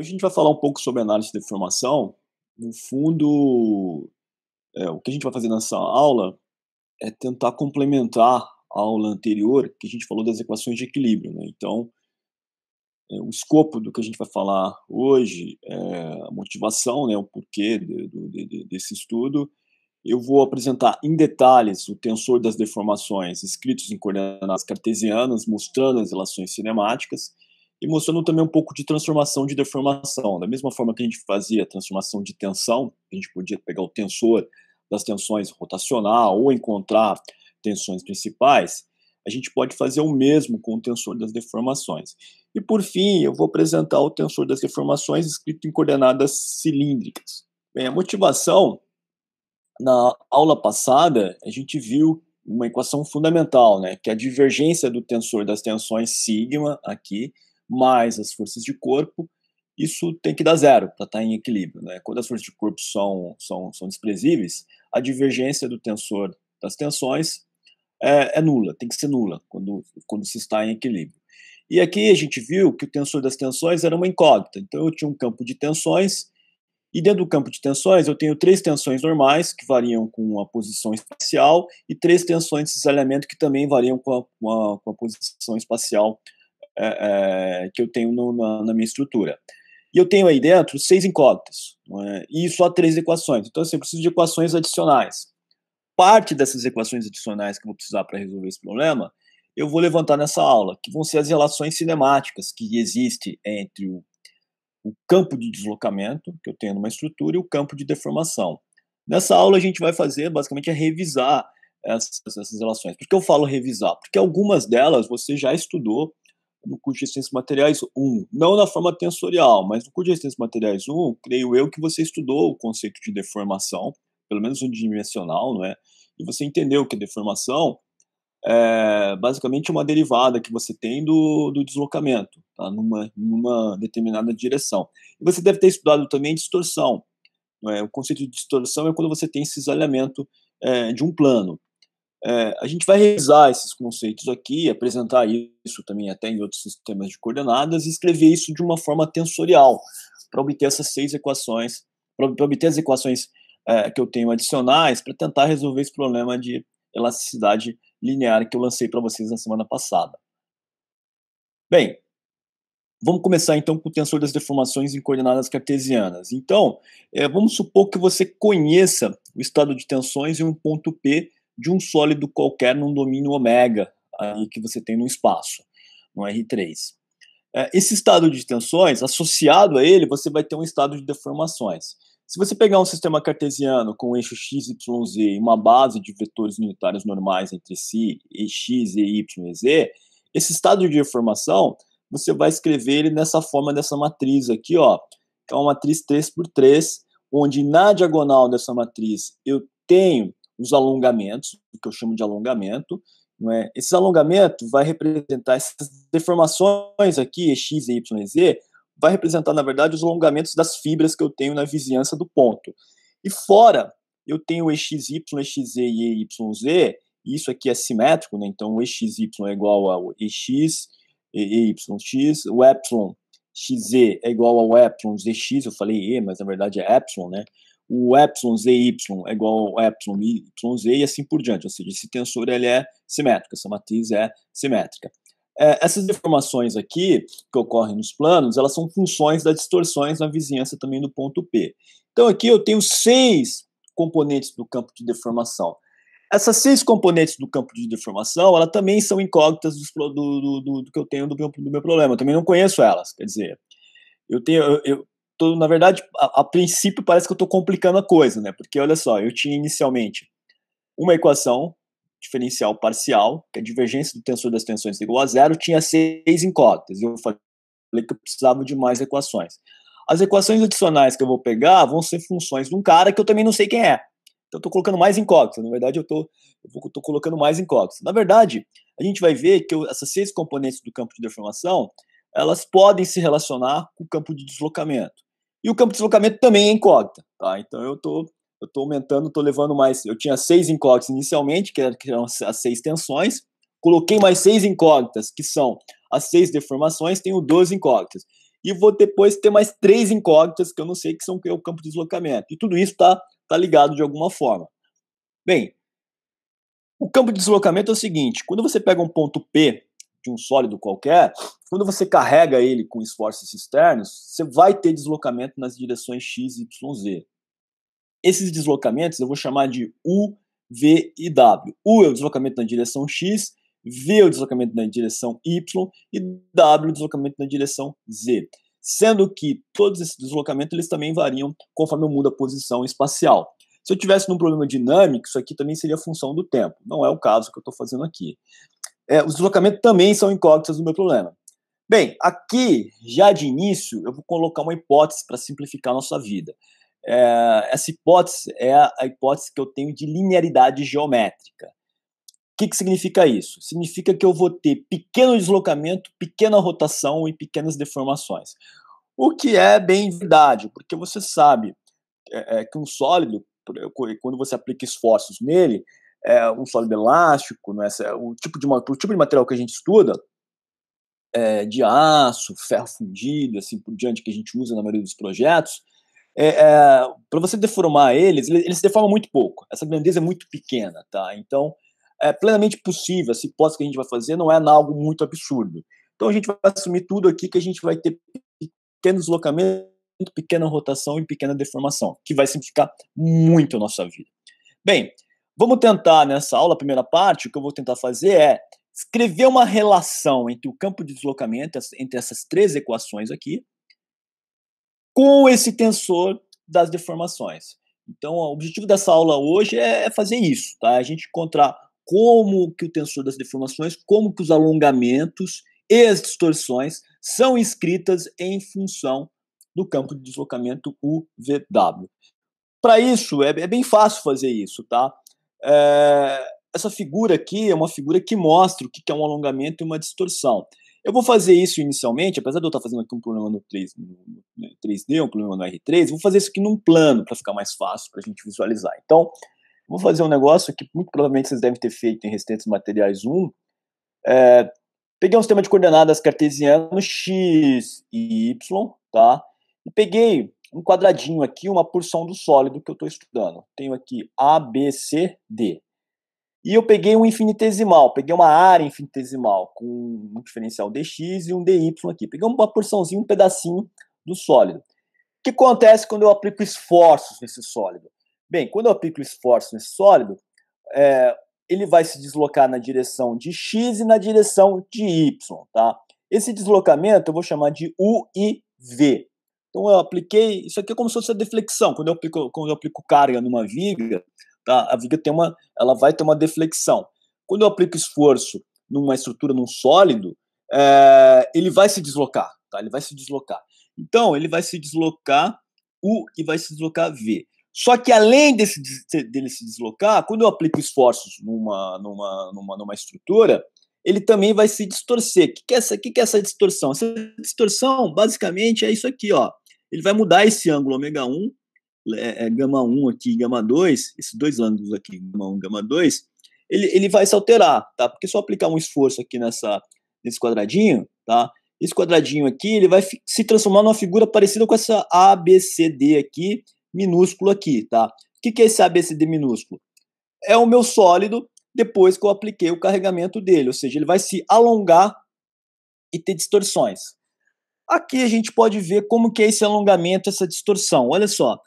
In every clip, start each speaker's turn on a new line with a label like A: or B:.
A: hoje a gente vai falar um pouco sobre análise de deformação. No fundo, é, o que a gente vai fazer nessa aula é tentar complementar a aula anterior, que a gente falou das equações de equilíbrio. Né? Então, é, o escopo do que a gente vai falar hoje é a motivação, né, o porquê de, de, de, desse estudo. Eu vou apresentar em detalhes o tensor das deformações escritos em coordenadas cartesianas, mostrando as relações cinemáticas e mostrando também um pouco de transformação de deformação. Da mesma forma que a gente fazia transformação de tensão, a gente podia pegar o tensor das tensões rotacional ou encontrar tensões principais, a gente pode fazer o mesmo com o tensor das deformações. E por fim, eu vou apresentar o tensor das deformações escrito em coordenadas cilíndricas. Bem, a motivação, na aula passada, a gente viu uma equação fundamental, né, que é a divergência do tensor das tensões sigma aqui mais as forças de corpo, isso tem que dar zero para estar tá em equilíbrio. Né? Quando as forças de corpo são, são, são desprezíveis, a divergência do tensor das tensões é, é, nula, tem que ser nula quando, quando se está em equilíbrio. E aqui a gente viu que o tensor das tensões era uma incógnita. Então eu tinha um campo de tensões, e dentro do campo de tensões eu tenho três tensões normais, que variam com a posição espacial, e três tensões de cisalhamento que também variam com a, com a, com a posição espacial é, é, que eu tenho no, na, na minha estrutura. E eu tenho aí dentro seis incógnitas, é? e só três equações. Então, assim, eu preciso de equações adicionais. Parte dessas equações adicionais que eu vou precisar para resolver esse problema, eu vou levantar nessa aula, que vão ser as relações cinemáticas que existem entre o, o campo de deslocamento, que eu tenho numa estrutura, e o campo de deformação. Nessa aula, a gente vai fazer, basicamente, é revisar essas, essas relações. Por que eu falo revisar? Porque algumas delas você já estudou no curso de Ciências Materiais 1, não na forma tensorial, mas no curso de Ciências Materiais 1, creio eu que você estudou o conceito de deformação, pelo menos unidimensional, não é? E você entendeu que a deformação é basicamente é uma derivada que você tem do, do deslocamento, tá? numa, numa determinada direção. E você deve ter estudado também distorção. Não é? O conceito de distorção é quando você tem cisalhamento é, de um plano. É, a gente vai revisar esses conceitos aqui, apresentar isso também até em outros sistemas de coordenadas e escrever isso de uma forma tensorial para obter essas seis equações, para obter as equações é, que eu tenho adicionais para tentar resolver esse problema de elasticidade linear que eu lancei para vocês na semana passada. Bem, vamos começar então com o tensor das deformações em coordenadas cartesianas. Então, é, vamos supor que você conheça o estado de tensões em um ponto P de um sólido qualquer num domínio ômega aí que você tem no espaço, no R3. É, esse estado de tensões, associado a ele, você vai ter um estado de deformações. Se você pegar um sistema cartesiano com eixo x, y, z e uma base de vetores unitários normais entre si, e x, e y e z, esse estado de deformação, você vai escrever ele nessa forma dessa matriz aqui, ó, que é uma matriz 3 por 3, onde na diagonal dessa matriz eu tenho os alongamentos, o que eu chamo de alongamento. É? Esse alongamento vai representar essas deformações aqui, x, y, z, vai representar, na verdade, os alongamentos das fibras que eu tenho na vizinhança do ponto. E fora, eu tenho EXY, EXZ e EYZ, e isso aqui é simétrico, né? então o EXY é igual ao EX, EYX, o Y, XZ é igual ao Y, ZX, eu falei E, mas na verdade é Y, né? o YZY é igual ao YYZ e assim por diante. Ou seja, esse tensor ele é simétrico, essa matriz é simétrica. É, essas deformações aqui, que ocorrem nos planos, elas são funções das distorções na vizinhança também do ponto P. Então aqui eu tenho seis componentes do campo de deformação. Essas seis componentes do campo de deformação, elas também são incógnitas do, do, do, do que eu tenho do meu, do meu problema. Eu também não conheço elas, quer dizer, eu tenho, eu, tô, na verdade, a, a, princípio parece que eu estou complicando a coisa, né? Porque olha só, eu tinha inicialmente uma equação diferencial parcial, que é a divergência do tensor das tensões é igual a zero, tinha seis incógnitas. Eu falei que eu precisava de mais equações. As equações adicionais que eu vou pegar vão ser funções de um cara que eu também não sei quem é. Então, eu estou colocando mais incógnitas. Na verdade, eu estou eu tô colocando mais incógnitas. Na verdade, a gente vai ver que eu, essas seis componentes do campo de deformação, elas podem se relacionar com o campo de deslocamento. E o campo de deslocamento também é incógnita, tá? Então eu tô, eu tô aumentando, tô levando mais. Eu tinha seis incógnitas inicialmente, que eram as seis tensões. Coloquei mais seis incógnitas, que são as seis deformações, tenho 12 incógnitas. E vou depois ter mais três incógnitas que eu não sei que são que é o campo de deslocamento. E tudo isso tá, tá ligado de alguma forma. Bem, o campo de deslocamento é o seguinte: quando você pega um ponto P de um sólido qualquer, quando você carrega ele com esforços externos, você vai ter deslocamento nas direções x, y, z. Esses deslocamentos eu vou chamar de U, V e W. U é o deslocamento na direção x, V é o deslocamento na direção Y e W é o deslocamento na direção Z. Sendo que todos esses deslocamentos eles também variam conforme eu mudo a posição espacial. Se eu tivesse num problema dinâmico, isso aqui também seria função do tempo. Não é o caso que eu estou fazendo aqui é, os deslocamentos também são incógnitas do meu problema. Bem, aqui, já de início, eu vou colocar uma hipótese para simplificar a nossa vida. É, essa hipótese é a hipótese que eu tenho de linearidade geométrica. O que, que significa isso? Significa que eu vou ter pequeno deslocamento, pequena rotação e pequenas deformações. O que é bem verdade, porque você sabe é, é, que um sólido, quando você aplica esforços nele, é, um sólido elástico, né, o, tipo de, o tipo de material que a gente estuda, é, de aço, ferro fundido, assim por diante, que a gente usa na maioria dos projetos, é, é, para você deformar eles, eles se deformam muito pouco. Essa grandeza é muito pequena, tá? Então, é plenamente possível. Essa hipótese que a gente vai fazer não é algo muito absurdo. Então, a gente vai assumir tudo aqui que a gente vai ter pequeno deslocamento, pequena rotação e pequena deformação, que vai simplificar muito a nossa vida. Bem, Vamos tentar nessa aula, primeira parte, o que eu vou tentar fazer é escrever uma relação entre o campo de deslocamento, entre essas três equações aqui, com esse tensor das deformações. Então, o objetivo dessa aula hoje é, é fazer isso, tá? A gente encontrar como que o tensor das deformações, como que os alongamentos e as distorções são escritas em função do campo de deslocamento UVW. Para isso, é, é bem fácil fazer isso, tá? É, essa figura aqui é uma figura que mostra o que é um alongamento e uma distorção. Eu vou fazer isso inicialmente, apesar de eu estar fazendo aqui um problema no 3, no 3D, um problema no R3, vou fazer isso aqui num plano para ficar mais fácil para a gente visualizar. Então, vou fazer um negócio que muito provavelmente vocês devem ter feito em restantes materiais 1. É, peguei um sistema de coordenadas cartesiano x e y, tá? E peguei um quadradinho aqui, uma porção do sólido que eu estou estudando. Tenho aqui A, B, C, D. E eu peguei um infinitesimal, peguei uma área infinitesimal com um diferencial dx e um dy aqui. Peguei uma porçãozinha, um pedacinho do sólido. O que acontece quando eu aplico esforços nesse sólido? Bem, quando eu aplico esforço nesse sólido, é, ele vai se deslocar na direção de x e na direção de y, tá? Esse deslocamento eu vou chamar de u e v. Então eu apliquei, isso aqui é como se fosse a deflexão. Quando eu aplico, quando eu aplico carga numa viga, tá? A viga tem uma, ela vai ter uma deflexão. Quando eu aplico esforço numa estrutura, num sólido, é, ele vai se deslocar, tá? Ele vai se deslocar. Então ele vai se deslocar U e vai se deslocar V. Só que além desse, dele se deslocar, quando eu aplico esforços numa, numa, numa, numa estrutura, ele também vai se distorcer. O que, que, é essa, que, que é essa distorção? Essa distorção, basicamente, é isso aqui, ó. Ele vai mudar esse ângulo ômega 1, é, é, gama 1 aqui, gama 2, esses dois ângulos aqui, gama 1 gama 2, ele, ele vai se alterar, tá? Porque se eu aplicar um esforço aqui nessa, nesse quadradinho, tá? Esse quadradinho aqui, ele vai se transformar numa figura parecida com essa ABCD aqui, minúsculo aqui, tá? O que, que é esse ABCD minúsculo? É o meu sólido depois que eu apliquei o carregamento dele, ou seja, ele vai se alongar e ter distorções. Aqui a gente pode ver como que é esse alongamento, essa distorção. Olha só.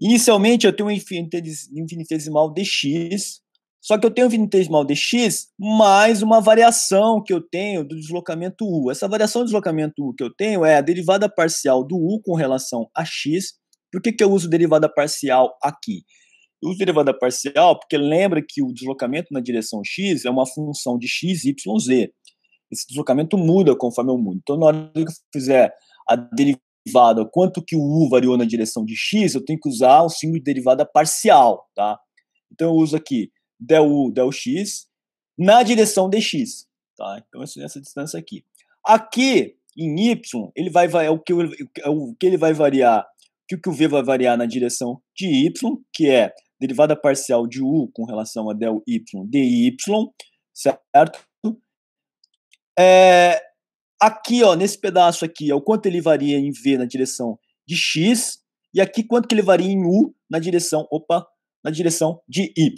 A: Inicialmente eu tenho um infinitesimal dx, só que eu tenho um infinitesimal dx mais uma variação que eu tenho do deslocamento u. Essa variação do deslocamento u que eu tenho é a derivada parcial do u com relação a x. Por que, que eu uso derivada parcial aqui? Eu uso derivada parcial porque lembra que o deslocamento na direção x é uma função de x, y, z. Esse deslocamento muda conforme eu mudo. Então, na hora que eu fizer a derivada, quanto que o u variou na direção de x, eu tenho que usar o símbolo de derivada parcial, tá? Então, eu uso aqui del u, del x, na direção dx, tá? Então, essa distância aqui. Aqui, em y, ele vai, é o, que, é o que ele vai variar que o que o V vai variar na direção de Y, que é derivada parcial de u com relação a del y dy, certo? É, aqui, ó, nesse pedaço aqui, o quanto ele varia em v na direção de x, e aqui quanto que ele varia em u na direção, opa, na direção de y.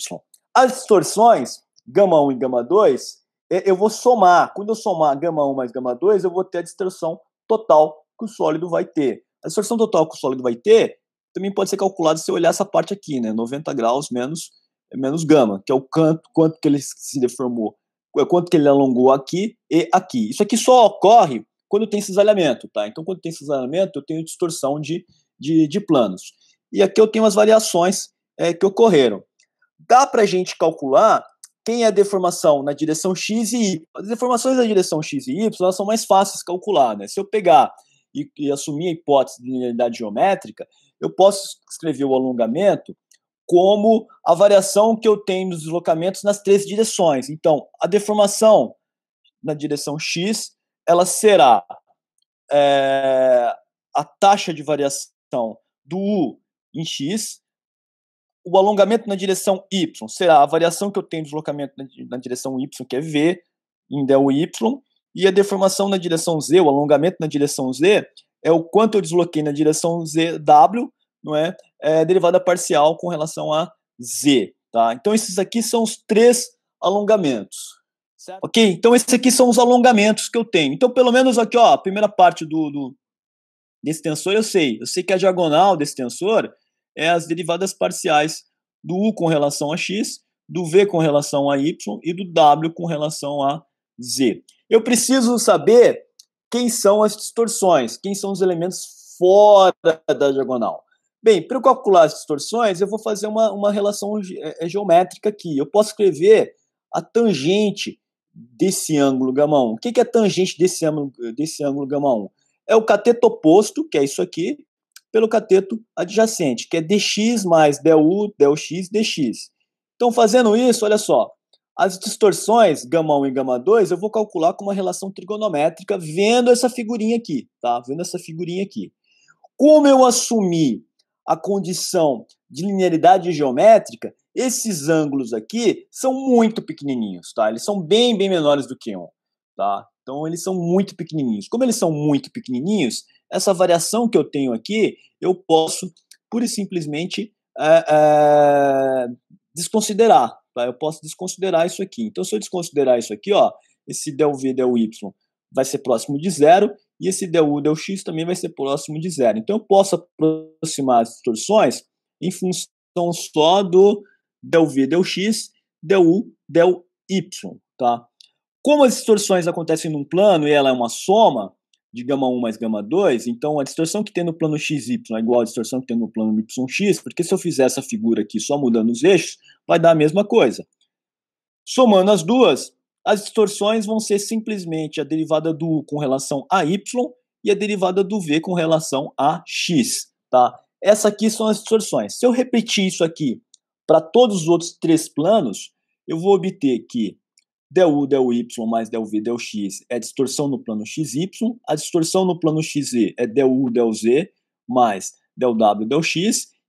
A: As distorções, gama 1 e gama 2, é, eu vou somar. Quando eu somar gama 1 mais gama 2, eu vou ter a distorção total que o sólido vai ter. A distorção total que o sólido vai ter também pode ser calculado se eu olhar essa parte aqui, né? 90 graus menos, menos gama, que é o canto, quanto que ele se deformou, é quanto que ele alongou aqui e aqui. Isso aqui só ocorre quando tem cisalhamento, tá? Então, quando tem cisalhamento, eu tenho distorção de, de, de planos. E aqui eu tenho as variações é, que ocorreram. Dá para a gente calcular quem é a deformação na direção x e y. As deformações na direção x e y elas são mais fáceis de calcular, né? Se eu pegar e, e assumir a hipótese de linearidade geométrica, eu posso escrever o alongamento como a variação que eu tenho nos deslocamentos nas três direções. Então, a deformação na direção x, ela será é, a taxa de variação do u em x, o alongamento na direção y será a variação que eu tenho do deslocamento na direção y, que é v, em del y, e a deformação na direção z, o alongamento na direção z, é o quanto eu desloquei na direção ZW, não é? é derivada parcial com relação a Z. Tá? Então, esses aqui são os três alongamentos. Certo. Ok? Então, esses aqui são os alongamentos que eu tenho. Então, pelo menos aqui, ó, a primeira parte do, do desse tensor eu sei. Eu sei que a diagonal desse tensor é as derivadas parciais do U com relação a X, do V com relação a Y e do W com relação a Z. Eu preciso saber quem são as distorções, quem são os elementos fora da diagonal. Bem, para eu calcular as distorções, eu vou fazer uma, uma relação ge é, é geométrica aqui. Eu posso escrever a tangente desse ângulo gama 1. O que, que é a tangente desse ângulo, desse ângulo gama 1? É o cateto oposto, que é isso aqui, pelo cateto adjacente, que é dx mais du, delx, dx. Então, fazendo isso, olha só, as distorções gama 1 e gama 2 eu vou calcular com uma relação trigonométrica vendo essa figurinha aqui, tá? Vendo essa figurinha aqui. Como eu assumi a condição de linearidade geométrica, esses ângulos aqui são muito pequenininhos, tá? Eles são bem, bem menores do que 1, tá? Então eles são muito pequenininhos. Como eles são muito pequenininhos, essa variação que eu tenho aqui, eu posso pura e simplesmente é, é, desconsiderar, tá? Eu posso desconsiderar isso aqui. Então, se eu desconsiderar isso aqui, ó, esse del v del y vai ser próximo de zero e esse del u del x também vai ser próximo de zero. Então, eu posso aproximar as distorções em função só do del v del x, del u del y, tá? Como as distorções acontecem num plano e ela é uma soma, de gama 1 mais gama 2, então a distorção que tem no plano XY é igual à distorção que tem no plano YX, porque se eu fizer essa figura aqui só mudando os eixos, vai dar a mesma coisa. Somando as duas, as distorções vão ser simplesmente a derivada do U com relação a Y e a derivada do V com relação a X, tá? Essas aqui são as distorções. Se eu repetir isso aqui para todos os outros três planos, eu vou obter que Δu, Δy mais Δv, Δx é distorção no plano xy, a distorção no plano xz é Δu, Δz mais Δw, Δx,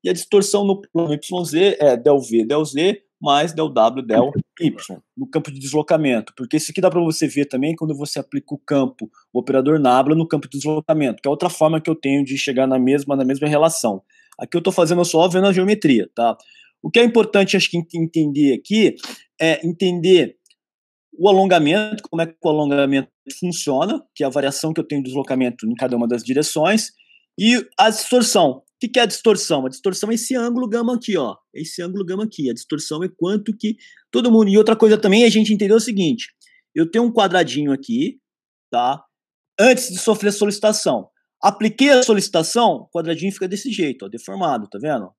A: e a distorção no plano yz é Δv, Δz mais Δw, Δy, no campo de deslocamento, porque isso aqui dá para você ver também quando você aplica o campo, o operador nabla no campo de deslocamento, que é outra forma que eu tenho de chegar na mesma, na mesma relação. Aqui eu estou fazendo só vendo a geometria, tá? O que é importante acho que entender aqui é entender o alongamento, como é que o alongamento funciona, que é a variação que eu tenho do deslocamento em cada uma das direções. E a distorção. O que é a distorção? A distorção é esse ângulo gama aqui, ó. É esse ângulo gama aqui. A distorção é quanto que todo mundo. E outra coisa também é a gente entendeu o seguinte: eu tenho um quadradinho aqui, tá? Antes de sofrer a solicitação. Apliquei a solicitação, o quadradinho fica desse jeito, ó, deformado, tá vendo?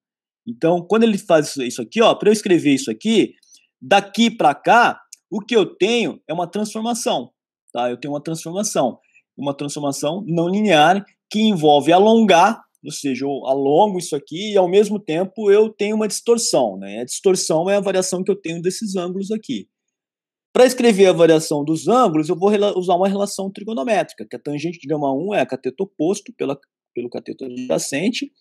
A: Então, quando ele faz isso aqui, ó, para eu escrever isso aqui, daqui para cá, o que eu tenho é uma transformação, tá? Eu tenho uma transformação, uma transformação não linear que envolve alongar, ou seja, eu alongo isso aqui e ao mesmo tempo eu tenho uma distorção, né? A distorção é a variação que eu tenho desses ângulos aqui. Para escrever a variação dos ângulos, eu vou usar uma relação trigonométrica, que a tangente de gama 1 é a cateto oposto pela, pelo cateto adjacente,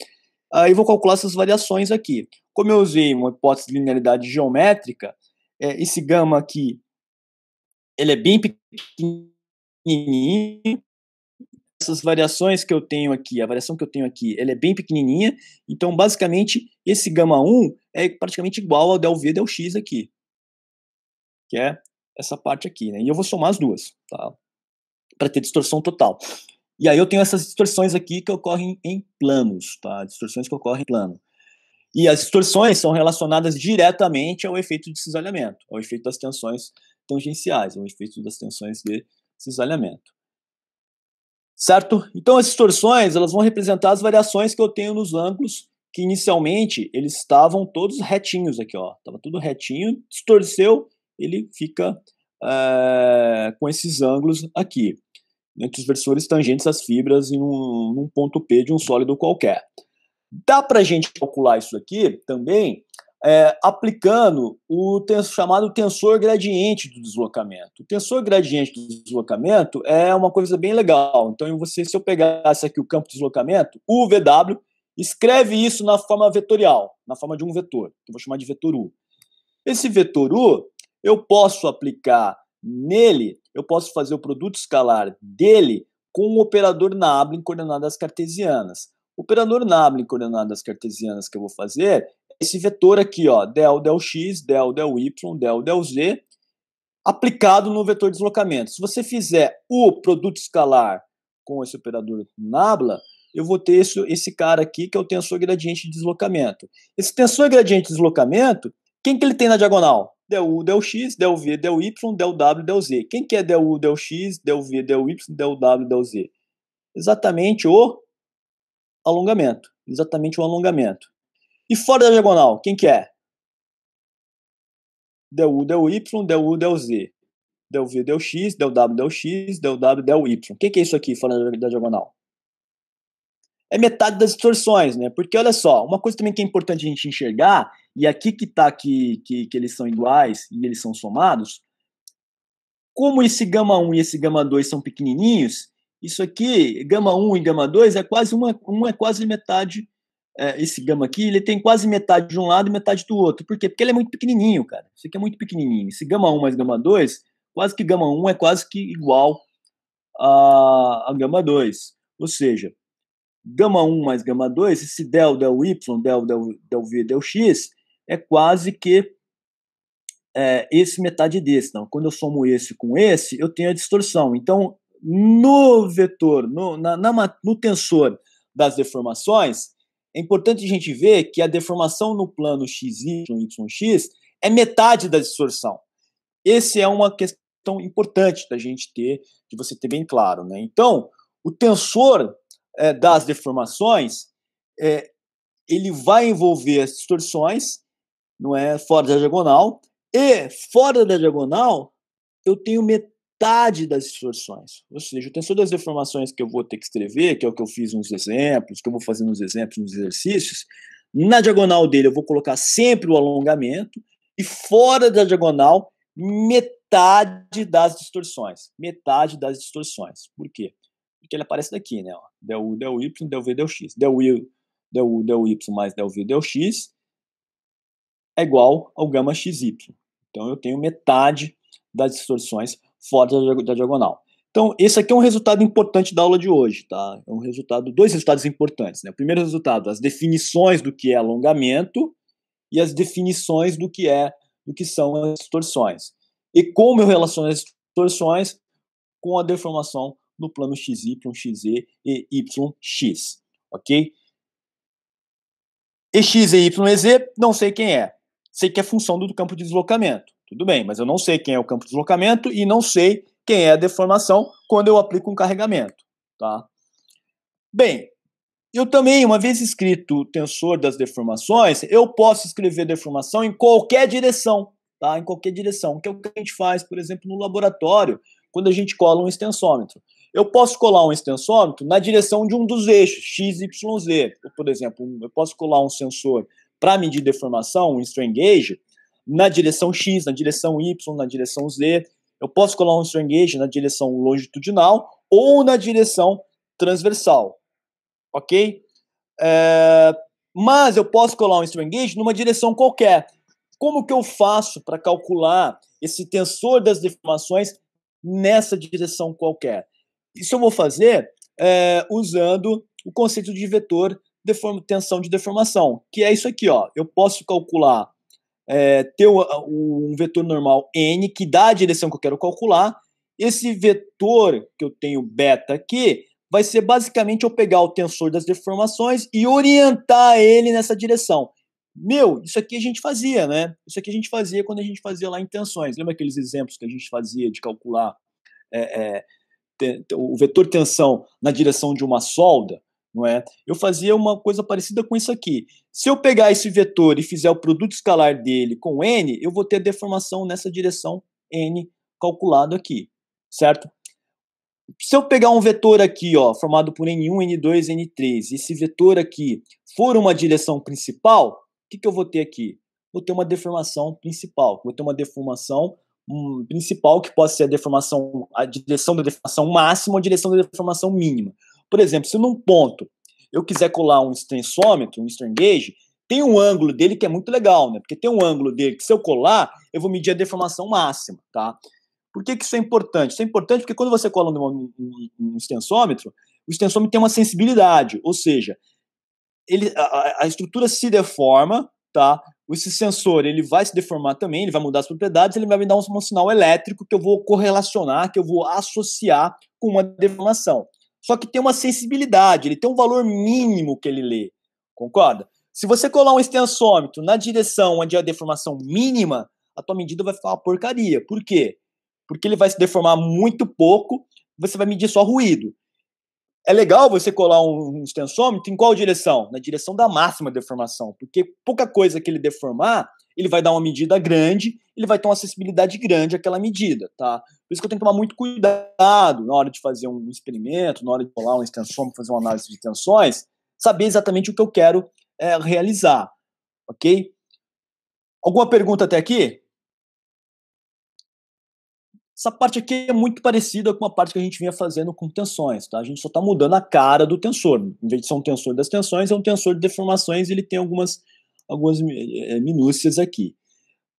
A: aí vou calcular essas variações aqui. Como eu usei uma hipótese de linearidade geométrica, é, esse gama aqui ele é bem pequenininho. Essas variações que eu tenho aqui, a variação que eu tenho aqui, ela é bem pequenininha. Então, basicamente, esse gama 1 é praticamente igual ao del V del X aqui, que é essa parte aqui, né? E eu vou somar as duas, tá? Para ter distorção total. E aí eu tenho essas distorções aqui que ocorrem em planos, tá? Distorções que ocorrem em plano. E as distorções são relacionadas diretamente ao efeito de cisalhamento, ao efeito das tensões tangenciais, é um efeito das tensões de cisalhamento. Certo? Então, essas torções elas vão representar as variações que eu tenho nos ângulos que inicialmente eles estavam todos retinhos aqui, ó. Tava tudo retinho, distorceu, ele fica é, com esses ângulos aqui, entre os versores tangentes às fibras em um, num ponto P de um sólido qualquer. Dá para a gente calcular isso aqui também é, aplicando o tenso, chamado tensor gradiente do deslocamento. O tensor gradiente do deslocamento é uma coisa bem legal. Então, você, se eu pegasse aqui o campo de deslocamento, U, VW, escreve isso na forma vetorial, na forma de um vetor, que eu vou chamar de vetor U. Esse vetor U, eu posso aplicar nele, eu posso fazer o produto escalar dele com o um operador nabla em coordenadas cartesianas. O operador nabla em coordenadas cartesianas que eu vou fazer esse vetor aqui, ó, del, del x, del, del y, del, del z, aplicado no vetor de deslocamento. Se você fizer o produto escalar com esse operador nabla, eu vou ter esse, esse cara aqui, que é o tensor gradiente de deslocamento. Esse tensor gradiente de deslocamento, quem que ele tem na diagonal? Del U, del X, del V, del Y, del W, del Z. Quem que é del U, del X, del V, del Y, del W, del Z? Exatamente o alongamento. Exatamente o alongamento. E fora da diagonal, quem que é? Deu deu Y, deu deu Z. Deu V, deu X, deu W, deu X, deu W, deu Y. O que, que é isso aqui fora da diagonal? É metade das distorções, né? Porque olha só, uma coisa também que é importante a gente enxergar, e é aqui que está que, que, que eles são iguais e eles são somados, como esse gama 1 e esse gama 2 são pequenininhos, isso aqui, gama 1 e gama 2, é quase uma, uma é quase metade é, esse gama aqui, ele tem quase metade de um lado e metade do outro. Por quê? Porque ele é muito pequenininho, cara. Isso aqui é muito pequenininho. Esse gama 1 mais gama 2, quase que gama 1 é quase que igual a, a gama 2. Ou seja, gama 1 mais gama 2, esse del, del y, del, del, del v, del x, é quase que é, esse metade desse. Então, quando eu somo esse com esse, eu tenho a distorção. Então, no vetor, no, na, na no tensor das deformações, é importante a gente ver que a deformação no plano XY, YX é metade da distorção. Esse é uma questão importante da gente ter, de você ter bem claro. Né? Então, o tensor é, das deformações é, ele vai envolver as distorções, não é fora da diagonal, e fora da diagonal eu tenho metade metade das distorções. Ou seja, o tensor das deformações que eu vou ter que escrever, que é o que eu fiz nos exemplos, que eu vou fazer nos exemplos, nos exercícios, na diagonal dele eu vou colocar sempre o alongamento e fora da diagonal metade das distorções. Metade das distorções. Por quê? Porque ele aparece daqui, né? Del U, del Y, del V, del X. Del U, del, U, Y mais del V, del X é igual ao gama XY. Então eu tenho metade das distorções fora da, da diagonal. Então, esse aqui é um resultado importante da aula de hoje, tá? É um resultado, dois resultados importantes, né? O primeiro resultado, as definições do que é alongamento e as definições do que é, do que são as distorções. E como eu relaciono as distorções com a deformação no plano XY, XZ e YX, OK? E X e Y e Z, não sei quem é. Sei que é função do campo de deslocamento. Tudo bem, mas eu não sei quem é o campo de deslocamento e não sei quem é a deformação quando eu aplico um carregamento. Tá? Bem, eu também, uma vez escrito o tensor das deformações, eu posso escrever deformação em qualquer direção. Tá? Em qualquer direção, que é o que a gente faz, por exemplo, no laboratório, quando a gente cola um extensômetro. Eu posso colar um extensômetro na direção de um dos eixos, x, y, z. Por exemplo, eu posso colar um sensor para medir deformação, um strain gauge, na direção X, na direção Y, na direção Z. Eu posso colar um strain gauge na direção longitudinal ou na direção transversal, ok? É, mas eu posso colar um strain gauge numa direção qualquer. Como que eu faço para calcular esse tensor das deformações nessa direção qualquer? Isso eu vou fazer é, usando o conceito de vetor de tensão de deformação, que é isso aqui, ó. Eu posso calcular é, ter um vetor normal n que dá a direção que eu quero calcular. Esse vetor que eu tenho beta aqui vai ser basicamente eu pegar o tensor das deformações e orientar ele nessa direção. Meu, isso aqui a gente fazia, né? Isso aqui a gente fazia quando a gente fazia lá em tensões. Lembra aqueles exemplos que a gente fazia de calcular é, é, o vetor tensão na direção de uma solda? não é? Eu fazia uma coisa parecida com isso aqui. Se eu pegar esse vetor e fizer o produto escalar dele com n, eu vou ter a deformação nessa direção n calculado aqui, certo? Se eu pegar um vetor aqui, ó, formado por n1, n2, n3, e esse vetor aqui for uma direção principal, o que, que eu vou ter aqui? Vou ter uma deformação principal, vou ter uma deformação um, principal que pode ser a deformação, a direção da deformação máxima ou a direção da deformação mínima. Por exemplo, se num ponto eu quiser colar um extensômetro, um strain gauge, tem um ângulo dele que é muito legal, né? Porque tem um ângulo dele que se eu colar, eu vou medir a deformação máxima, tá? Por que, que isso é importante? Isso é importante porque quando você cola um, um, um extensômetro, o extensômetro tem uma sensibilidade, ou seja, ele, a, a, estrutura se deforma, tá? Esse sensor ele vai se deformar também, ele vai mudar as propriedades, ele vai me dar um, um sinal elétrico que eu vou correlacionar, que eu vou associar com uma deformação só que tem uma sensibilidade, ele tem um valor mínimo que ele lê. Concorda? Se você colar um extensômetro na direção onde há deformação mínima, a tua medida vai ficar uma porcaria. Por quê? Porque ele vai se deformar muito pouco, você vai medir só ruído. É legal você colar um, um extensômetro em qual direção? Na direção da máxima deformação, porque pouca coisa que ele deformar, ele vai dar uma medida grande, ele vai ter uma acessibilidade grande àquela medida, tá? Por isso que eu tenho que tomar muito cuidado na hora de fazer um experimento, na hora de colar um extensômetro, fazer uma análise de tensões, saber exatamente o que eu quero é, realizar, ok? Alguma pergunta até aqui? Essa parte aqui é muito parecida com a parte que a gente vinha fazendo com tensões, tá? A gente só está mudando a cara do tensor. Em vez de ser um tensor das tensões, é um tensor de deformações e ele tem algumas algumas eh, eh, minúcias aqui.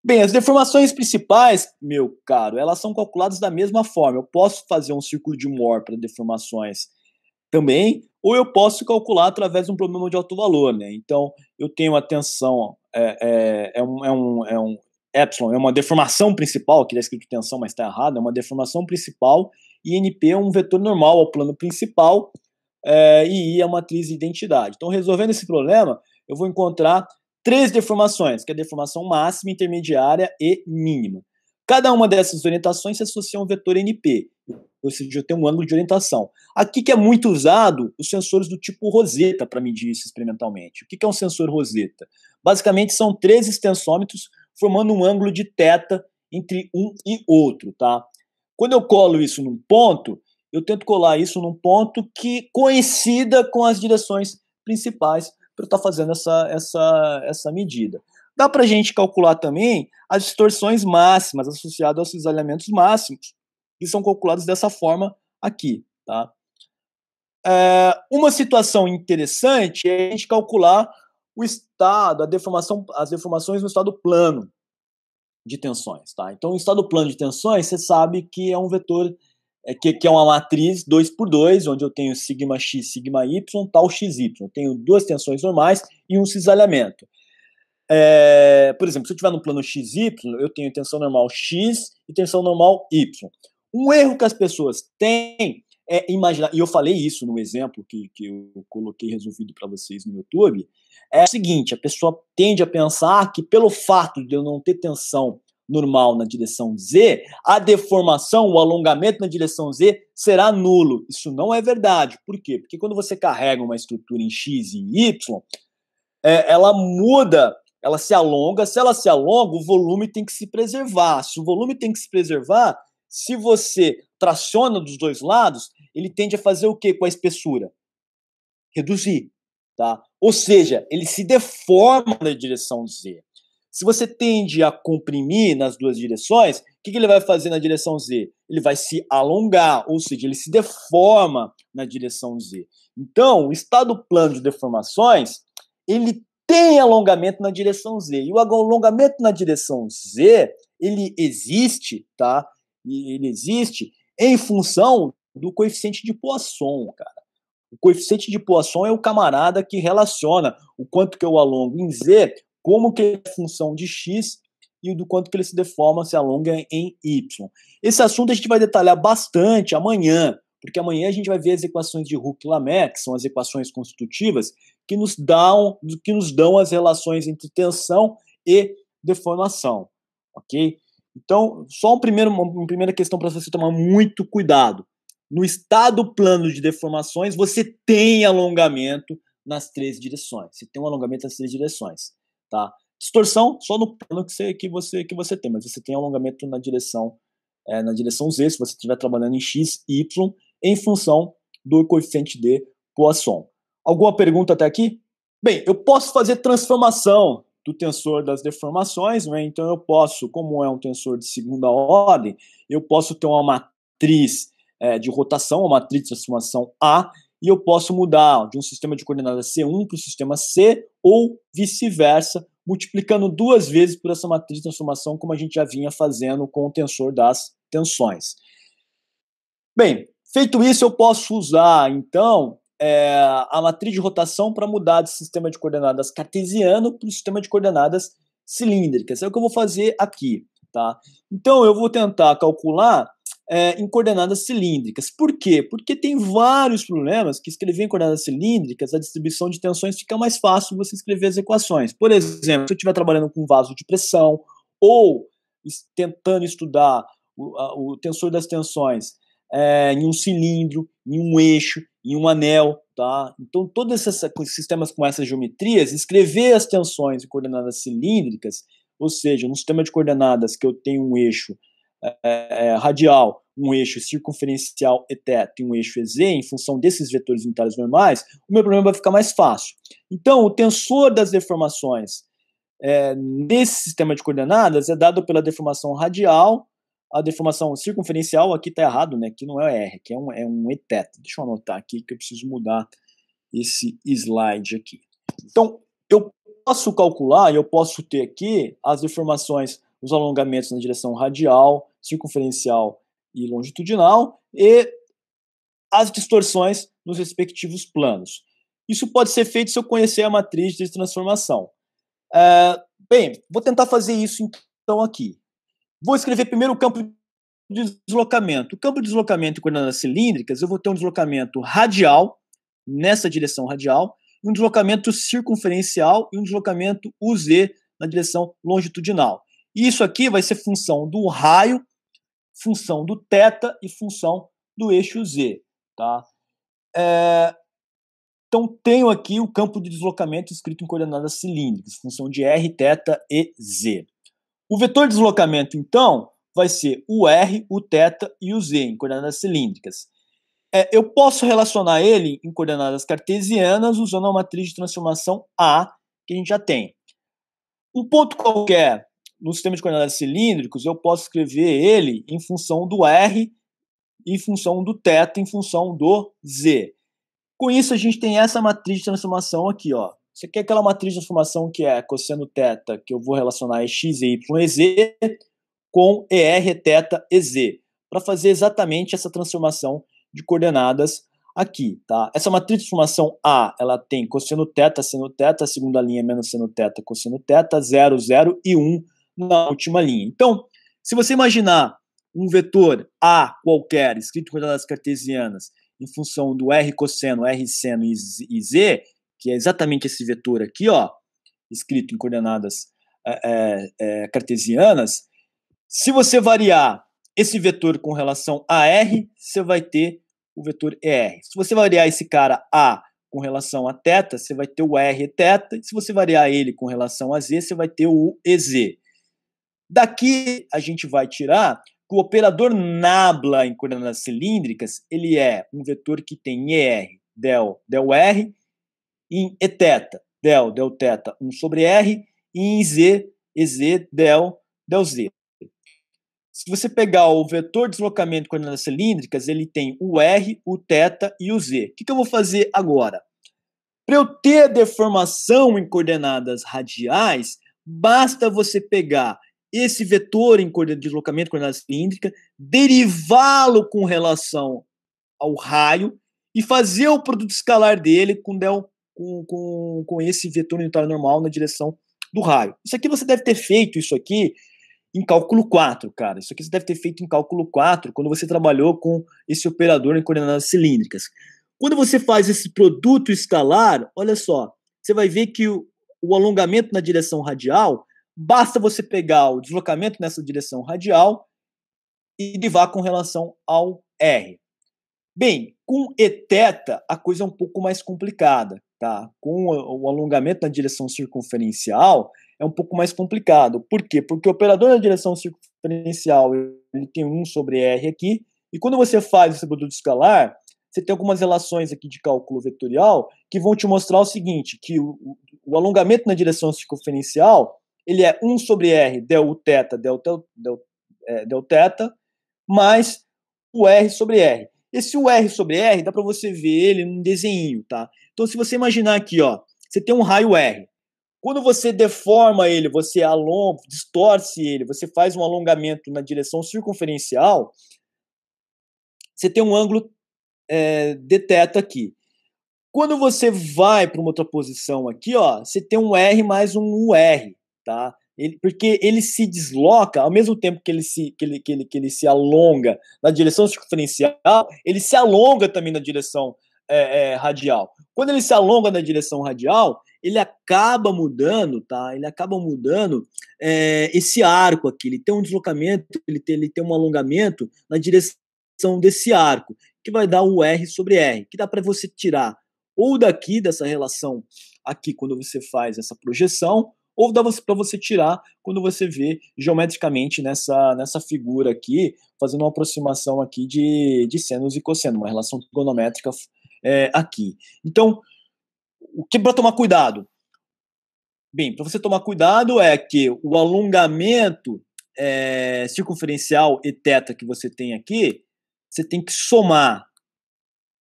A: Bem, as deformações principais, meu caro, elas são calculadas da mesma forma. Eu posso fazer um círculo de Mohr para deformações também, ou eu posso calcular através de um problema de alto valor, né? Então, eu tenho a tensão, é, é, é, um, é, um, é um epsilon, é uma deformação principal, que está escrito tensão, mas está errado, é uma deformação principal, e NP é um vetor normal ao plano principal, é, e I é uma matriz de identidade. Então, resolvendo esse problema, eu vou encontrar três deformações, que é a deformação máxima, intermediária e mínima. Cada uma dessas orientações se associa a um vetor NP, ou seja, eu tenho um ângulo de orientação. Aqui que é muito usado os sensores do tipo roseta para medir isso experimentalmente. O que é um sensor roseta? Basicamente são três extensômetros formando um ângulo de θ entre um e outro, tá? Quando eu colo isso num ponto, eu tento colar isso num ponto que coincida com as direções principais para estar tá fazendo essa, essa, essa medida. Dá para a gente calcular também as distorções máximas associadas aos cisalhamentos máximos, que são calculados dessa forma aqui. Tá? É, uma situação interessante é a gente calcular o estado, a deformação, as deformações no estado plano de tensões. Tá? Então, o estado plano de tensões, você sabe que é um vetor é, que, que, é uma matriz 2 por 2 onde eu tenho sigma x, sigma y, tal xy. Eu tenho duas tensões normais e um cisalhamento. É, por exemplo, se eu estiver no plano xy, eu tenho tensão normal x e tensão normal y. Um erro que as pessoas têm é imaginar, e eu falei isso no exemplo que, que eu coloquei resolvido para vocês no YouTube, é o seguinte, a pessoa tende a pensar que pelo fato de eu não ter tensão normal na direção Z, a deformação, o alongamento na direção Z será nulo. Isso não é verdade. Por quê? Porque quando você carrega uma estrutura em X e em Y, é, ela muda, ela se alonga. Se ela se alonga, o volume tem que se preservar. Se o volume tem que se preservar, se você traciona dos dois lados, ele tende a fazer o que com a espessura? Reduzir. Tá? Ou seja, ele se deforma na direção Z. Se você tende a comprimir nas duas direções, o que, que ele vai fazer na direção Z? Ele vai se alongar, ou seja, ele se deforma na direção Z. Então, o estado plano de deformações, ele tem alongamento na direção Z. E o alongamento na direção Z, ele existe, tá? Ele existe em função do coeficiente de Poisson, cara. O coeficiente de Poisson é o camarada que relaciona o quanto que eu alongo em Z como que é a função de x e do quanto que ele se deforma, se alonga em y. Esse assunto a gente vai detalhar bastante amanhã, porque amanhã a gente vai ver as equações de hooke Lamé, que são as equações constitutivas, que nos dão, que nos dão as relações entre tensão e deformação, ok? Então, só um primeiro, uma primeira questão para você tomar muito cuidado. No estado plano de deformações, você tem alongamento nas três direções. Você tem um alongamento nas três direções tá? Distorção só no plano que você, que você, que você tem, mas você tem alongamento na direção é, na direção z, se você estiver trabalhando em x e y, em função do coeficiente de Poisson. Alguma pergunta até aqui? Bem, eu posso fazer transformação do tensor das deformações, né? então eu posso, como é um tensor de segunda ordem, eu posso ter uma matriz é, de rotação, uma matriz de transformação A, e eu posso mudar de um sistema de coordenadas C1 para o sistema C ou vice-versa, multiplicando duas vezes por essa matriz de transformação, como a gente já vinha fazendo com o tensor das tensões. Bem, feito isso, eu posso usar então é, a matriz de rotação para mudar de sistema de coordenadas cartesiano para o sistema de coordenadas cilíndricas. É o que eu vou fazer aqui. Tá? Então, eu vou tentar calcular é, em coordenadas cilíndricas. Por quê? Porque tem vários problemas que escrever em coordenadas cilíndricas, a distribuição de tensões fica mais fácil você escrever as equações. Por exemplo, se eu estiver trabalhando com vaso de pressão ou tentando estudar o, a, o tensor das tensões é, em um cilindro, em um eixo, em um anel, tá? Então, todos esses sistemas com essas geometrias, escrever as tensões em coordenadas cilíndricas, ou seja, no sistema de coordenadas que eu tenho um eixo é, é, radial, um eixo circunferencial e teto e um eixo EZ, em função desses vetores unitários normais, o meu problema vai ficar mais fácil. Então, o tensor das deformações é, nesse sistema de coordenadas é dado pela deformação radial, a deformação circunferencial, aqui está errado, né? aqui não é R, aqui é um, é um E teto. Deixa eu anotar aqui que eu preciso mudar esse slide aqui. Então, eu posso calcular, eu posso ter aqui as deformações, os alongamentos na direção radial, circunferencial e longitudinal, e as distorções nos respectivos planos. Isso pode ser feito se eu conhecer a matriz de transformação. Eh, bem, vou tentar fazer isso então aqui. Vou escrever primeiro o campo de deslocamento. O campo de deslocamento em coordenadas cilíndricas, eu vou ter um deslocamento radial, nessa direção radial, um deslocamento circunferencial e um deslocamento UZ na direção longitudinal. Isso aqui vai ser função do raio função do teta e função do eixo z. Tá? É, então, tenho aqui o campo de deslocamento escrito em coordenadas cilíndricas, função de r, teta e z. O vetor de deslocamento, então, vai ser o r, o teta e o z em coordenadas cilíndricas. É, eu posso relacionar ele em coordenadas cartesianas usando a matriz de transformação A que a gente já tem. Um ponto qualquer no sistema de coordenadas cilíndricos, eu posso escrever ele em função do R, em função do θ, em função do Z. Com isso, a gente tem essa matriz de transformação aqui. Ó. Você quer é aquela matriz de transformação que é cosseno teta, que eu vou relacionar é x, e y, e z, com ER, teta e z, para fazer exatamente essa transformação de coordenadas aqui, tá? Essa matriz de transformação A, ela tem cosseno teta, seno teta, segunda linha menos seno teta, cosseno teta, 0, 0 e 1, na última linha. Então, se você imaginar um vetor A qualquer, escrito em coordenadas cartesianas, em função do R cosseno, R seno e Z, que é exatamente esse vetor aqui, ó, escrito em coordenadas é, é, é, cartesianas, se você variar esse vetor com relação a R, você vai ter o vetor ER. Se você variar esse cara A com relação a θ, você vai ter o R θ. Se você variar ele com relação a Z, você vai ter o EZ. Daqui a gente vai tirar que o operador nabla em coordenadas cilíndricas, ele é um vetor que tem ER, del, del R, em eteta, del, del teta, 1 sobre R, e em Z, EZ, del, del Z. Se você pegar o vetor de deslocamento de coordenadas cilíndricas, ele tem o R, o teta e o Z. O que, que eu vou fazer agora? Para eu ter deformação em coordenadas radiais, basta você pegar esse vetor em coordenada de deslocamento, coordenada cilíndrica, derivá-lo com relação ao raio e fazer o produto escalar dele com, del, com, com, com esse vetor unitário normal na direção do raio. Isso aqui você deve ter feito isso aqui em cálculo 4, cara. Isso aqui você deve ter feito em cálculo 4 quando você trabalhou com esse operador em coordenadas cilíndricas. Quando você faz esse produto escalar, olha só, você vai ver que o, o alongamento na direção radial Basta você pegar o deslocamento nessa direção radial e derivar com relação ao R. Bem, com eteta a coisa é um pouco mais complicada, tá? Com o alongamento na direção circunferencial é um pouco mais complicado. Por quê? Porque o operador na direção circunferencial ele tem 1 sobre R aqui, e quando você faz esse produto escalar, você tem algumas relações aqui de cálculo vetorial que vão te mostrar o seguinte, que o, o alongamento na direção circunferencial ele é 1 sobre R, del θ, del, del, é, del θ, mais o R sobre R. Esse R sobre R, dá para você ver ele num desenho, tá? Então, se você imaginar aqui, ó, você tem um raio R. Quando você deforma ele, você alonga, distorce ele, você faz um alongamento na direção circunferencial, você tem um ângulo é, teta aqui. Quando você vai para uma outra posição aqui, ó, você tem um R mais um UR tá? Ele, porque ele se desloca, ao mesmo tempo que ele, se, que, ele, que, ele, que ele se alonga na direção circunferencial, ele se alonga também na direção é, é, radial. Quando ele se alonga na direção radial, ele acaba mudando, tá? Ele acaba mudando é, esse arco aqui. Ele tem um deslocamento, ele tem, ele tem um alongamento na direção desse arco, que vai dar o R sobre R, que dá para você tirar ou daqui dessa relação aqui quando você faz essa projeção, ou dá para você tirar quando você vê geometricamente nessa, nessa figura aqui, fazendo uma aproximação aqui de, de senos e cosseno, uma relação trigonométrica é, aqui. Então, o que para tomar cuidado? Bem, para você tomar cuidado é que o alongamento é, circunferencial e teta que você tem aqui, você tem que somar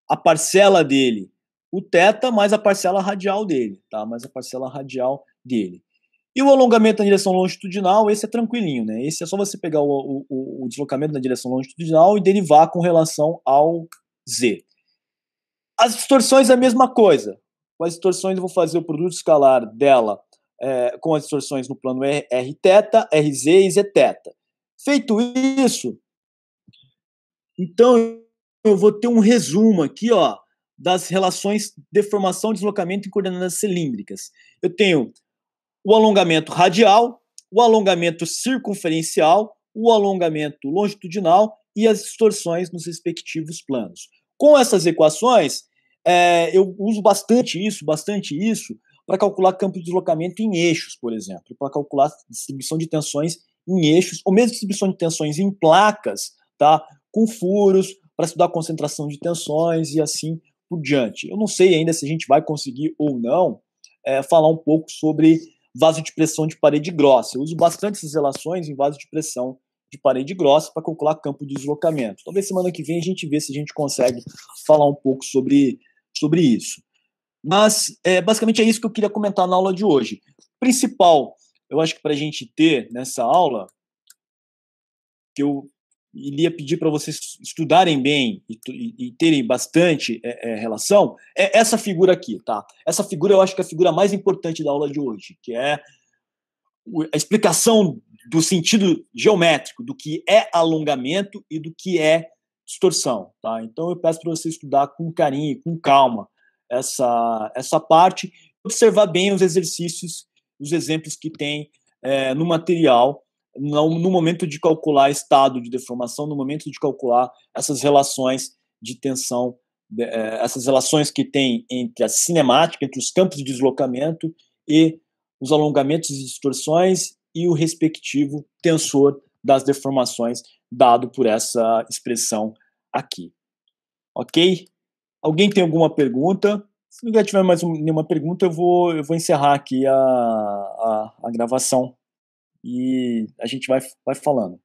A: a parcela dele, o teta, mais a parcela radial dele, tá? Mais a parcela radial dele. E o alongamento na direção longitudinal, esse é tranquilinho, né? Esse é só você pegar o, o, o deslocamento na direção longitudinal e derivar com relação ao Z. As distorções é a mesma coisa. Com as distorções eu vou fazer o produto escalar dela é, com as distorções no plano R, R teta, RZ e Z teta. Feito isso, então eu vou ter um resumo aqui, ó, das relações deformação, deslocamento e coordenadas cilíndricas. Eu tenho o alongamento radial, o alongamento circunferencial, o alongamento longitudinal e as distorções nos respectivos planos. Com essas equações, é, eu uso bastante isso, bastante isso, para calcular campo de deslocamento em eixos, por exemplo, para calcular distribuição de tensões em eixos, ou mesmo distribuição de tensões em placas, tá? com furos, para estudar concentração de tensões e assim por diante. Eu não sei ainda se a gente vai conseguir ou não é, falar um pouco sobre vaso de pressão de parede grossa. Eu uso bastante essas relações em vaso de pressão de parede grossa para calcular campo de deslocamento. Talvez semana que vem a gente vê se a gente consegue falar um pouco sobre, sobre isso. Mas é, basicamente é isso que eu queria comentar na aula de hoje. Principal, eu acho que para a gente ter nessa aula, que eu iria pedir para vocês estudarem bem e, e, terem bastante é, é, relação é essa figura aqui, tá? Essa figura eu acho que é a figura mais importante da aula de hoje, que é a explicação do sentido geométrico do que é alongamento e do que é distorção, tá? Então eu peço para você estudar com carinho, com calma essa essa parte, observar bem os exercícios, os exemplos que tem é, no material no momento de calcular estado de deformação, no momento de calcular essas relações de tensão, eh, essas relações que tem entre a cinemática, entre os campos de deslocamento e os alongamentos e distorções e o respectivo tensor das deformações dado por essa expressão aqui. Ok? Alguém tem alguma pergunta? Se não tiver mais nenhuma pergunta, eu vou, eu vou encerrar aqui a, a, a gravação e a gente vai, vai falando.